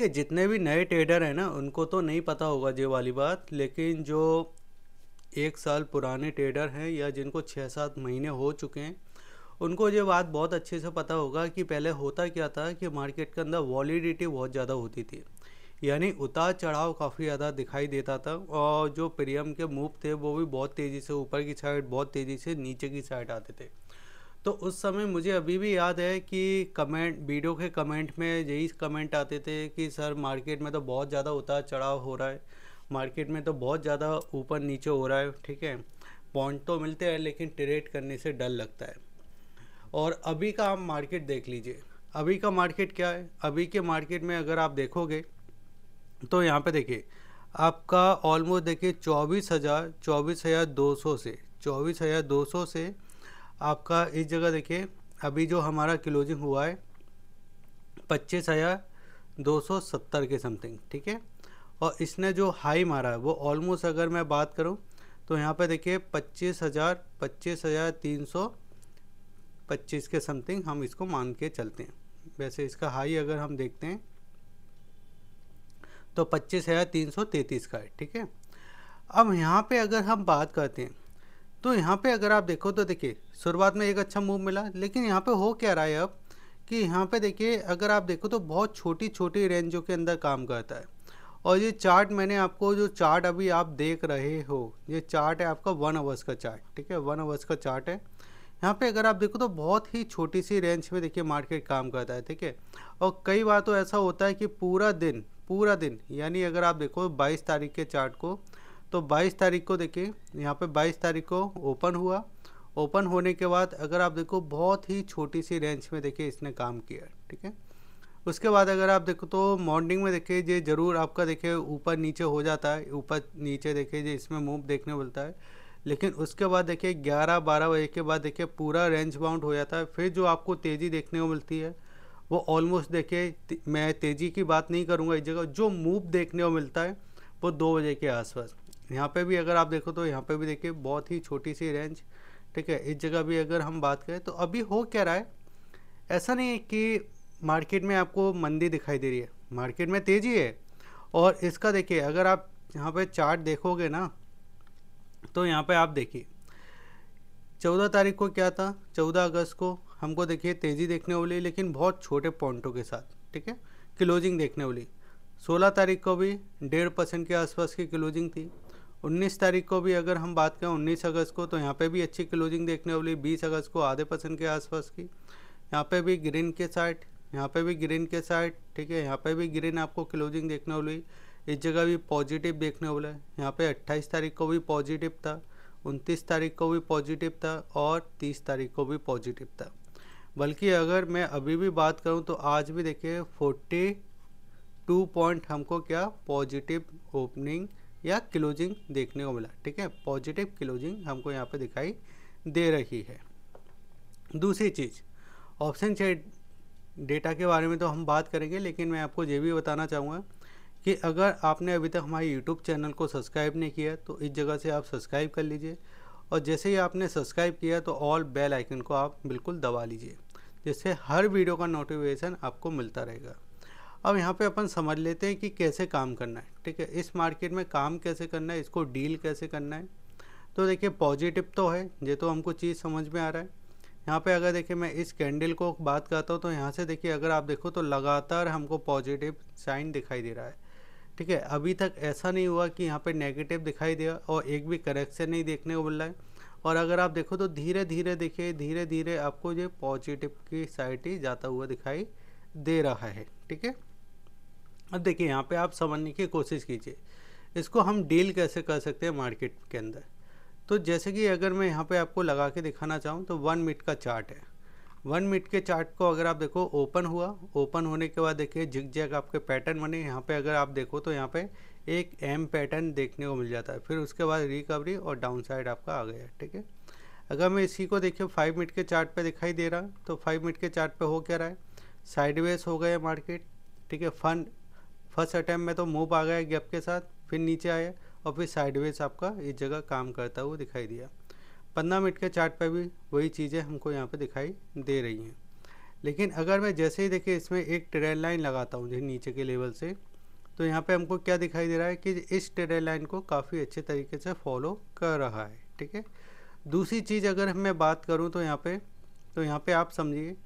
ये जितने भी नए ट्रेडर हैं ना उनको तो नहीं पता होगा ये वाली बात लेकिन जो एक साल पुराने ट्रेडर हैं या जिनको छः सात महीने हो चुके हैं उनको ये बात बहुत अच्छे से पता होगा कि पहले होता क्या था कि मार्केट के अंदर वॉलीडिटी बहुत ज़्यादा होती थी यानी उतार चढ़ाव काफ़ी ज़्यादा दिखाई देता था और जो प्रीमियम के मूव थे वो भी बहुत तेज़ी से ऊपर की साइड बहुत तेज़ी से नीचे की साइड आते थे तो उस समय मुझे अभी भी याद है कि कमेंट वीडियो के कमेंट में यही कमेंट आते थे कि सर मार्केट में तो बहुत ज़्यादा उतार चढ़ाव हो रहा है मार्केट में तो बहुत ज़्यादा ऊपर नीचे हो रहा है ठीक है पॉइंट तो मिलते हैं लेकिन ट्रेड करने से डर लगता है और अभी का आप मार्केट देख लीजिए अभी का मार्केट क्या है अभी के मार्केट में अगर आप देखोगे तो यहाँ पे देखिए आपका ऑलमोस्ट देखिए चौबीस हज़ार चौबीस हज़ार दो सौ से चौबीस हज़ार दो सौ से आपका इस जगह देखिए अभी जो हमारा क्लोजिंग हुआ है पच्चीस हज़ार दो सौ सत्तर के समथिंग ठीक है और इसने जो हाई मारा है वो ऑलमोस्ट अगर मैं बात करूँ तो यहाँ पे देखिए पच्चीस हज़ार पच्चीस हज़ार तीन सौ पच्चीस के समथिंग हम इसको मान के चलते हैं वैसे इसका हाई अगर हम देखते हैं तो पच्चीस हज़ार तीन सौ तैंतीस का है ठीक है अब यहाँ पे अगर हम बात करते हैं तो यहाँ पे अगर आप देखो तो देखिए शुरुआत में एक अच्छा मूव मिला लेकिन यहाँ पे हो क्या रहा है अब कि यहाँ पे देखिए अगर आप देखो तो बहुत छोटी छोटी रेंजों के अंदर काम करता है और ये चार्ट मैंने आपको जो चार्ट अभी आप देख रहे हो ये चार्ट है आपका वन आवर्स का चार्ट ठीक है वन आवर्स का चार्ट है यहाँ पे अगर आप देखो तो बहुत ही छोटी सी रेंज में देखिए मार्केट काम करता है ठीक है और कई बार तो ऐसा होता है कि पूरा दिन पूरा दिन यानी अगर आप देखो 22 तारीख के चार्ट को तो 22 तारीख को देखिए यहाँ पे 22 तारीख को ओपन हुआ ओपन होने के बाद अगर आप देखो बहुत ही छोटी सी रेंज में देखिए इसने काम किया ठीक है उसके बाद अगर आप देखो तो मॉर्निंग में देखिए ये ज़रूर आपका देखिए ऊपर नीचे हो जाता है ऊपर नीचे देखिए ये इसमें मूव देखने मिलता है लेकिन उसके बाद देखिए 11 बारह बजे के बाद देखिए पूरा रेंज बाउंड हो जाता है फिर जो आपको तेज़ी देखने को मिलती है वो ऑलमोस्ट देखिए मैं तेज़ी की बात नहीं करूँगा इस जगह जो मूव देखने को मिलता है वो दो बजे के आसपास यहाँ पे भी अगर आप देखो तो यहाँ पे भी देखिए बहुत ही छोटी सी रेंज ठीक है इस जगह भी अगर हम बात करें तो अभी हो क्या रहा है ऐसा नहीं है कि मार्केट में आपको मंदी दिखाई दे रही है मार्केट में तेज़ी है और इसका देखिए अगर आप यहाँ पे चार्ट देखोगे ना तो यहाँ पे आप देखिए चौदह तारीख को क्या था चौदह अगस्त को हमको देखिए तेज़ी देखने वाली लेकिन बहुत छोटे पॉइंटों के साथ ठीक है क्लोजिंग देखने वाली सोलह तारीख को भी डेढ़ परसेंट के आसपास की क्लोजिंग थी 19 तारीख को भी अगर हम बात करें 19 अगस्त को तो यहाँ पे भी अच्छी क्लोजिंग देखने वाली 20 अगस्त को आधे परसेंट के आसपास की यहाँ पे भी ग्रीन के साइड यहाँ पे भी ग्रीन के साइड ठीक है यहाँ पे भी ग्रीन आपको क्लोजिंग देखने वाली इस जगह भी पॉजिटिव देखने वाला है यहाँ पे 28 तारीख को भी पॉजिटिव था उनतीस तारीख को भी पॉजिटिव था और तीस तारीख को भी पॉजिटिव था बल्कि अगर मैं अभी भी बात करूँ तो आज भी देखिए टू पॉइंट हमको क्या पॉजिटिव ओपनिंग या क्लोजिंग देखने को मिला ठीक है पॉजिटिव क्लोजिंग हमको यहाँ पे दिखाई दे रही है दूसरी चीज़ ऑप्शन चेट डेटा के बारे में तो हम बात करेंगे लेकिन मैं आपको ये भी बताना चाहूँगा कि अगर आपने अभी तक हमारे यूट्यूब चैनल को सब्सक्राइब नहीं किया तो इस जगह से आप सब्सक्राइब कर लीजिए और जैसे ही आपने सब्सक्राइब किया तो ऑल बेल आइकन को आप बिल्कुल दबा लीजिए जिससे हर वीडियो का नोटिफिकेशन आपको मिलता रहेगा अब यहाँ पे अपन समझ लेते हैं कि कैसे काम करना है ठीक है इस मार्केट में काम कैसे करना है इसको डील कैसे करना है तो देखिए पॉजिटिव तो है ये तो हमको चीज़ समझ में आ रहा है यहाँ पे अगर देखिए मैं इस कैंडल को बात करता हूँ तो यहाँ से देखिए अगर आप देखो तो लगातार हमको पॉजिटिव साइन दिखाई दे रहा है ठीक है अभी तक ऐसा नहीं हुआ कि यहाँ पे नेगेटिव दिखाई दिया और एक भी करेक्शन नहीं देखने को मिल रहा है और अगर आप देखो तो धीरे धीरे देखिए धीरे धीरे आपको ये पॉजिटिव की साइड ही जाता हुआ दिखाई दे रहा है ठीक है अब देखिए यहाँ पे आप समझने की कोशिश कीजिए इसको हम डील कैसे कर सकते हैं मार्केट के अंदर तो जैसे कि अगर मैं यहाँ पे आपको लगा के दिखाना चाहूँ तो वन मिनट का चार्ट है वन मिनट के चार्ट को अगर आप देखो ओपन हुआ ओपन होने के बाद देखिए जिग जैग आपके पैटर्न बने यहाँ पे अगर आप देखो तो यहाँ पे एक एम पैटर्न देखने को मिल जाता है फिर उसके बाद रिकवरी और डाउन साइड आपका आ गया ठीक है अगर मैं इसी को देखिए फाइव मिनट के चार्ट पे दिखाई दे रहा तो फाइव मिनट के चार्ट पे हो क्या रहा है साइडवेज हो गया मार्केट ठीक है फंड फर्स्ट अटैम्प में तो मूव आ गया गैप के साथ फिर नीचे आया और फिर साइडवेज आपका इस जगह काम करता हुआ दिखाई दिया पंद्रह मिनट के चार्ट पर भी वही चीज़ें हमको यहाँ पर दिखाई दे रही हैं लेकिन अगर मैं जैसे ही देखिए इसमें एक ट्रेल लाइन लगाता हूँ नीचे के लेवल से तो यहाँ पे हमको क्या दिखाई दे रहा है कि इस ट्रेड लाइन को काफ़ी अच्छे तरीके से फॉलो कर रहा है ठीक है दूसरी चीज़ अगर मैं बात करूँ तो यहाँ पे तो यहाँ पे आप समझिए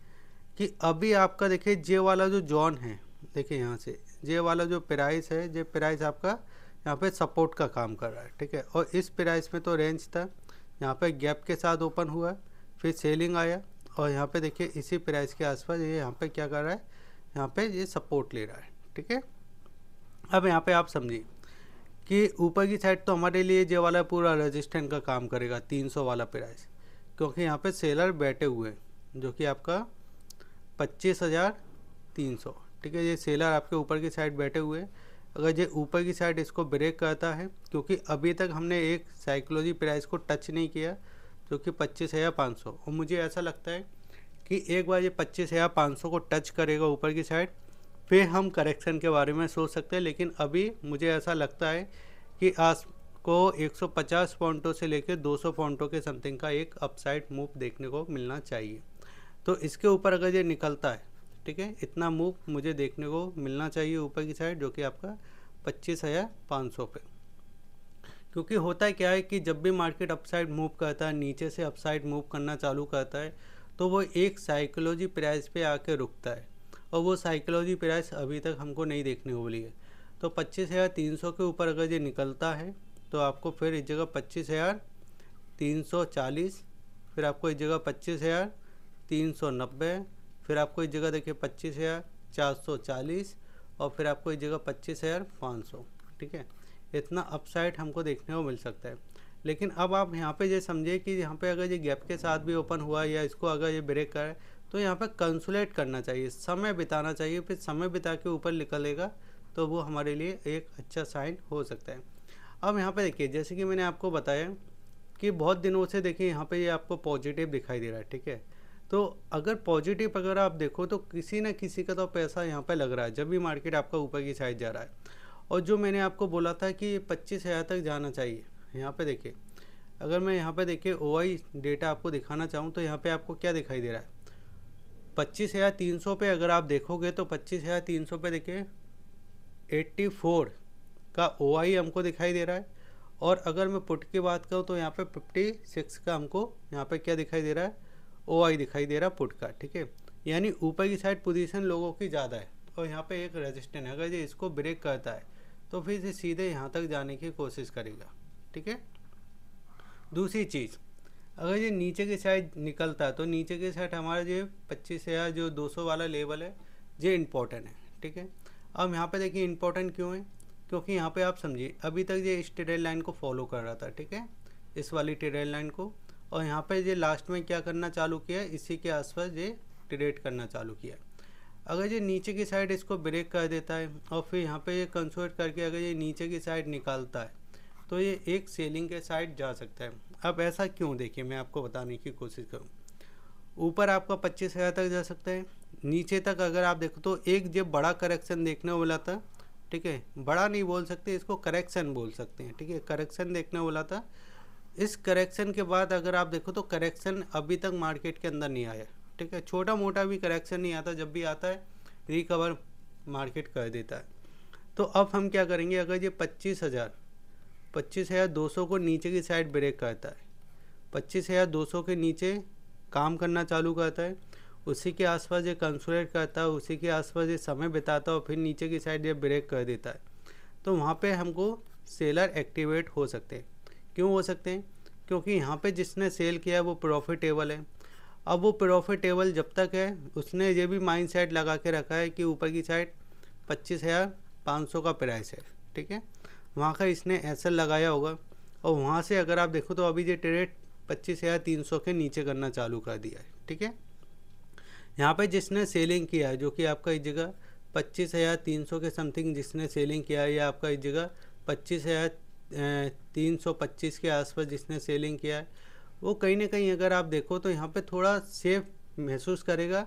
कि अभी आपका देखिए जे वाला जो जॉन है देखिए यहाँ से ये वाला जो प्राइस है ये प्राइस आपका यहाँ पे सपोर्ट का काम कर रहा है ठीक है और इस प्राइस में तो रेंज था यहाँ पे गैप के साथ ओपन हुआ फिर सेलिंग आया और यहाँ पे देखिए इसी प्राइस के आसपास ये यहाँ पे क्या कर रहा है यहाँ पे ये सपोर्ट ले रहा है ठीक है अब यहाँ पे आप समझिए कि ऊपर की साइड तो हमारे लिए ये वाला पूरा रजिस्टेंट का काम करेगा तीन वाला प्राइस क्योंकि यहाँ पर सेलर बैठे हुए हैं जो कि आपका पच्चीस हज़ार तीन सौ ठीक है ये सेलर आपके ऊपर की साइड बैठे हुए अगर ये ऊपर की साइड इसको ब्रेक करता है क्योंकि अभी तक हमने एक साइकोलॉजी प्राइस को टच नहीं किया जो कि पच्चीस हज़ार पाँच सौ और मुझे ऐसा लगता है कि एक बार ये पच्चीस हज़ार पाँच सौ को टच करेगा ऊपर की साइड फिर हम करेक्शन के बारे में सोच सकते हैं लेकिन अभी मुझे ऐसा लगता है कि आज को पचास पॉइंटों से लेकर सौ पॉइंटों के समथिंग का एक अपसाइड मूव देखने को मिलना चाहिए तो इसके ऊपर अगर ये निकलता है ठीक है इतना मूव मुझे देखने को मिलना चाहिए ऊपर की साइड जो कि आपका पच्चीस हज़ार पाँच सौ पे क्योंकि होता है क्या है कि जब भी मार्केट अपसाइड मूव करता है नीचे से अपसाइड मूव करना चालू करता है तो वो एक साइकोलॉजी प्राइस पे आके रुकता है और वो साइकोलॉजी प्राइस अभी तक हमको नहीं देखने को मिली है तो पच्चीस हज़ार तीन सौ के ऊपर अगर ये निकलता है तो आपको फिर इस जगह पच्चीस हज़ार तीन सौ चालीस फिर आपको इस जगह पच्चीस हज़ार तीन सौ नब्बे फिर आपको इस जगह देखिए पच्चीस हज़ार चार सौ चालीस और फिर आपको इस जगह पच्चीस हज़ार पाँच सौ ठीक है इतना अपसाइड हमको देखने को मिल सकता है लेकिन अब आप यहाँ पे ये समझिए कि यहाँ पे अगर ये गैप के साथ भी ओपन हुआ या इसको अगर ये ब्रेक करे तो यहाँ पे कंसुलेट करना चाहिए समय बिताना चाहिए फिर समय बिता के ऊपर निकलेगा तो वो हमारे लिए एक अच्छा साइन हो सकता है अब यहाँ पे देखिए जैसे कि मैंने आपको बताया कि बहुत दिनों से देखिए यहाँ पर ये आपको पॉजिटिव दिखाई दे रहा है ठीक है तो अगर पॉजिटिव अगर आप देखो तो किसी ना किसी का तो पैसा यहाँ पर लग रहा है जब भी मार्केट आपका ऊपर की साइड जा रहा है और जो मैंने आपको बोला था कि पच्चीस हज़ार तक जाना चाहिए यहाँ पे देखिए अगर मैं यहाँ पे देखिए ओ डेटा आपको दिखाना चाहूँ तो यहाँ पे आपको क्या दिखाई दे रहा है पच्चीस हज़ार तीन सौ पर अगर आप देखोगे तो पच्चीस हज़ार तीन सौ पे देखिए एट्टी फोर का ओ हमको दिखाई दे रहा है और अगर मैं पुट की बात करूँ तो यहाँ पे फिफ्टी सिक्स का हमको यहाँ पे क्या दिखाई दे रहा है ओ आई दिखाई दे रहा पुट का ठीक है यानी ऊपर की साइड पोजीशन लोगों की ज़्यादा है और यहाँ पे एक रेजिस्टेंस है अगर ये इसको ब्रेक करता है तो फिर ये सीधे यहाँ तक जाने की कोशिश करेगा ठीक है दूसरी चीज़ अगर ये नीचे की साइड निकलता है तो नीचे की साइड हमारा जो पच्चीस हज़ार जो दो सौ वाला लेवल है ये इम्पोर्टेंट है ठीक है अब यहाँ पर देखिए इम्पोर्टेंट क्यों है क्योंकि यहाँ पे आप समझिए अभी तक ये इस ट्रेड लाइन को फॉलो कर रहा था ठीक है इस वाली ट्रेड लाइन को और यहाँ पर ये लास्ट में क्या करना चालू किया इसी के आसपास ये ट्रेड करना चालू किया अगर ये नीचे की साइड इसको ब्रेक कर देता है और फिर यहाँ पे ये कंसोल्ट करके अगर ये नीचे की साइड निकालता है तो ये एक सेलिंग के साइड जा सकता है अब ऐसा क्यों देखिए मैं आपको बताने की कोशिश करूँ ऊपर आपका पच्चीस हज़ार तक जा सकता है नीचे तक अगर आप देखो तो एक जब बड़ा करेक्शन देखने वाला था ठीक है बड़ा नहीं बोल सकते इसको करेक्शन बोल सकते हैं ठीक है करेक्शन देखने वाला था इस करेक्शन के बाद अगर आप देखो तो करेक्शन अभी तक मार्केट के अंदर नहीं आया ठीक है छोटा मोटा भी करेक्शन नहीं आता जब भी आता है रिकवर मार्केट कर देता है तो अब हम क्या करेंगे अगर ये पच्चीस हज़ार पच्चीस हज़ार दो सौ को नीचे की साइड ब्रेक करता है पच्चीस हज़ार दो सौ के नीचे काम करना चालू करता है उसी के आसपास ये कंसुलेट करता है उसी के आसपास ये समय बिताता है और फिर नीचे की साइड ये ब्रेक कर देता है तो वहाँ पर हमको सेलर एक्टिवेट हो सकते हैं क्यों हो सकते हैं क्योंकि यहाँ पे जिसने सेल किया है वो प्रॉफिटेबल है अब वो प्रॉफिटेबल जब तक है उसने ये भी माइंड लगा के रखा है कि ऊपर की साइड पच्चीस हज़ार पाँच सौ का प्राइस है ठीक है वहाँ का इसने ऐसा लगाया होगा और वहाँ से अगर आप देखो तो अभी ये ट्रेड पच्चीस हज़ार तीन सौ के नीचे करना चालू कर दिया है ठीक है यहाँ पे जिसने सेलिंग किया है जो कि आपका इस जगह पच्चीस हज़ार तीन सौ के समथिंग जिसने सेलिंग किया है या आपका इस जगह पच्चीस हज़ार तीन सौ पच्चीस के आसपास जिसने सेलिंग किया है वो कहीं ना कहीं अगर आप देखो तो यहाँ पे थोड़ा सेफ महसूस करेगा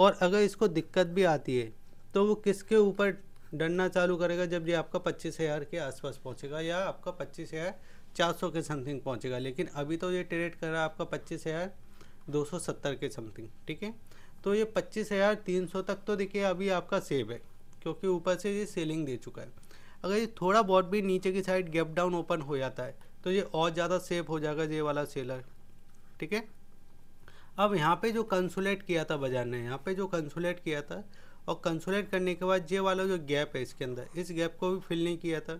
और अगर इसको दिक्कत भी आती है तो वो किसके ऊपर डरना चालू करेगा जब ये आपका पच्चीस हज़ार के आसपास पहुँचेगा या आपका पच्चीस हज़ार चार सौ के समथिंग पहुँचेगा लेकिन अभी तो ये ट्रेड कर रहा है आपका पच्चीस हज़ार दो सौ सत्तर के समथिंग ठीक है तो ये पच्चीस हज़ार तीन सौ तक तो देखिए अभी आपका सेव है क्योंकि ऊपर से ये सेलिंग दे चुका है अगर ये थोड़ा बहुत भी नीचे की साइड गैप डाउन ओपन हो जाता है तो ये और ज़्यादा सेफ हो जाएगा ये वाला सेलर ठीक है अब यहाँ पे जो कंसुलेट किया था बाजार ने यहाँ पे जो कंसुलेट किया था और कंसुलेट करने के बाद ये वाला जो गैप है इसके अंदर इस गैप को भी फिल नहीं किया था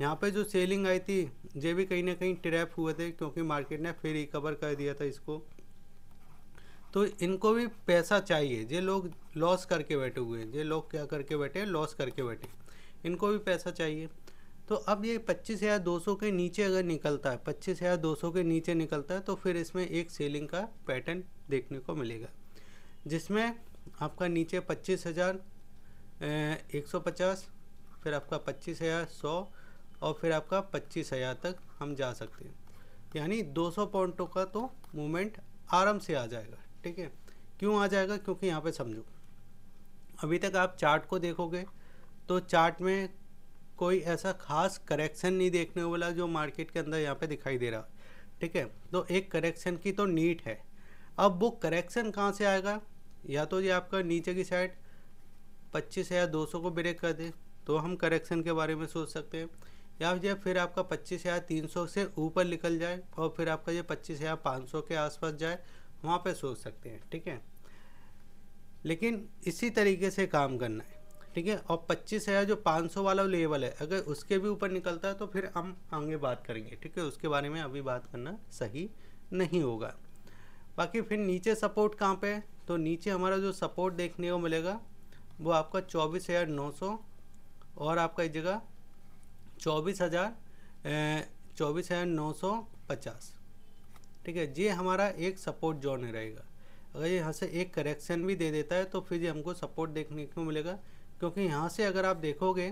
यहाँ पे जो सेलिंग आई थी ये भी कहीं ना कहीं ट्रैप हुए थे क्योंकि मार्केट ने फिर रिकवर कर दिया था इसको तो इनको भी पैसा चाहिए ये लोग लॉस करके बैठे हुए हैं ये लोग क्या करके बैठे लॉस करके बैठे इनको भी पैसा चाहिए तो अब ये पच्चीस हज़ार दो सौ के नीचे अगर निकलता है पच्चीस हज़ार दो सौ के नीचे निकलता है तो फिर इसमें एक सेलिंग का पैटर्न देखने को मिलेगा जिसमें आपका नीचे पच्चीस हज़ार एक सौ पचास फिर आपका पच्चीस हज़ार सौ और फिर आपका पच्चीस हज़ार तक हम जा सकते हैं यानी दो सौ पॉइंटों का तो मूवमेंट आराम से आ जाएगा ठीक है क्यों आ जाएगा क्योंकि यहाँ पर समझो अभी तक आप चार्ट को देखोगे तो चार्ट में कोई ऐसा खास करेक्शन नहीं देखने को मिला जो मार्केट के अंदर यहाँ पे दिखाई दे रहा ठीक है तो एक करेक्शन की तो नीट है अब वो करेक्शन कहाँ से आएगा या तो ये आपका नीचे की साइड पच्चीस हज़ार दो सौ को ब्रेक कर दे तो हम करेक्शन के बारे में सोच सकते हैं या जो फिर आपका पच्चीस हज़ार तीन सौ से ऊपर निकल जाए और फिर आपका ये पच्चीस हज़ार पाँच सौ के आसपास जाए वहाँ पे सोच सकते हैं ठीक है लेकिन इसी तरीके से काम करना है ठीक है और पच्चीस हज़ार जो पाँच सौ वाला लेवल है अगर उसके भी ऊपर निकलता है तो फिर हम आगे बात करेंगे ठीक है उसके बारे में अभी बात करना सही नहीं होगा बाकी फिर नीचे सपोर्ट कहाँ पे है तो नीचे हमारा जो सपोर्ट देखने को मिलेगा वो आपका चौबीस हज़ार नौ सौ और आपका इस जगह चौबीस हज़ार चौबीस हज़ार नौ सौ पचास ठीक है ये हमारा एक सपोर्ट जोन रहेगा अगर ये यहाँ से एक करेक्शन भी दे देता है तो फिर ये हमको सपोर्ट देखने को मिलेगा क्योंकि यहाँ से अगर आप देखोगे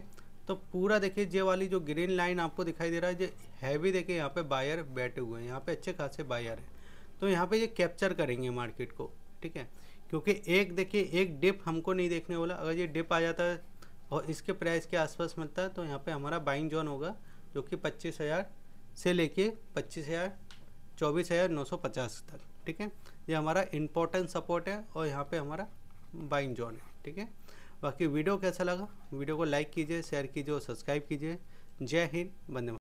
तो पूरा देखिए ये वाली जो ग्रीन लाइन आपको दिखाई दे रहा है ये हैवी देखिए यहाँ पे बायर बैठे हुए हैं यहाँ पे अच्छे खासे बायर हैं तो यहाँ पे ये कैप्चर करेंगे मार्केट को ठीक है क्योंकि एक देखिए एक डिप हमको नहीं देखने वाला अगर ये डिप आ जाता है और इसके प्राइस के आसपास मिलता है तो यहाँ पर हमारा बाइंग जोन होगा जो कि पच्चीस हज़ार से लेके पच्चीस हज़ार चौबीस हज़ार नौ सौ पचास तक ठीक है ये हमारा इम्पोर्टेंट सपोर्ट है और यहाँ पे हमारा बाइंग जोन है ठीक है बाकी वीडियो कैसा लगा वीडियो को लाइक कीजिए शेयर कीजिए और सब्सक्राइब कीजिए जय हिंद बंदे